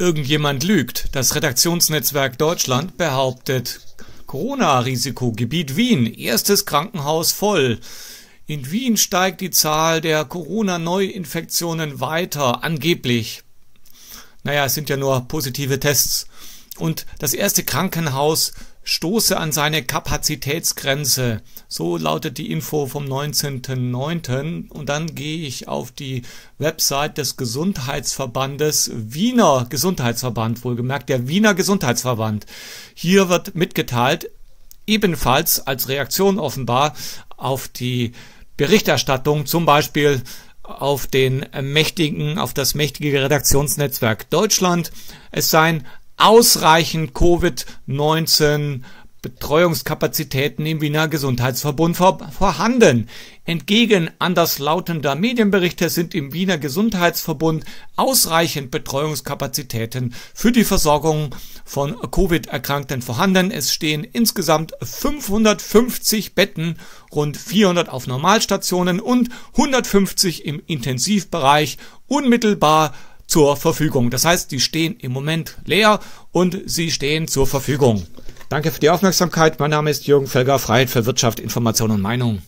Irgendjemand lügt. Das Redaktionsnetzwerk Deutschland behauptet, Corona-Risikogebiet Wien, erstes Krankenhaus voll. In Wien steigt die Zahl der Corona-Neuinfektionen weiter, angeblich. Naja, es sind ja nur positive Tests. Und das erste Krankenhaus stoße an seine Kapazitätsgrenze. So lautet die Info vom 19.09. Und dann gehe ich auf die Website des Gesundheitsverbandes Wiener Gesundheitsverband, wohlgemerkt der Wiener Gesundheitsverband. Hier wird mitgeteilt, ebenfalls als Reaktion offenbar auf die Berichterstattung, zum Beispiel auf den mächtigen, auf das mächtige Redaktionsnetzwerk Deutschland. Es seien ausreichend Covid-19 Betreuungskapazitäten im Wiener Gesundheitsverbund vorhanden. Entgegen anderslautender Medienberichte sind im Wiener Gesundheitsverbund ausreichend Betreuungskapazitäten für die Versorgung von Covid-Erkrankten vorhanden. Es stehen insgesamt 550 Betten, rund 400 auf Normalstationen und 150 im Intensivbereich unmittelbar zur Verfügung. Das heißt, die stehen im Moment leer und sie stehen zur Verfügung. Danke für die Aufmerksamkeit. Mein Name ist Jürgen Felger, Freiheit für Wirtschaft, Information und Meinung.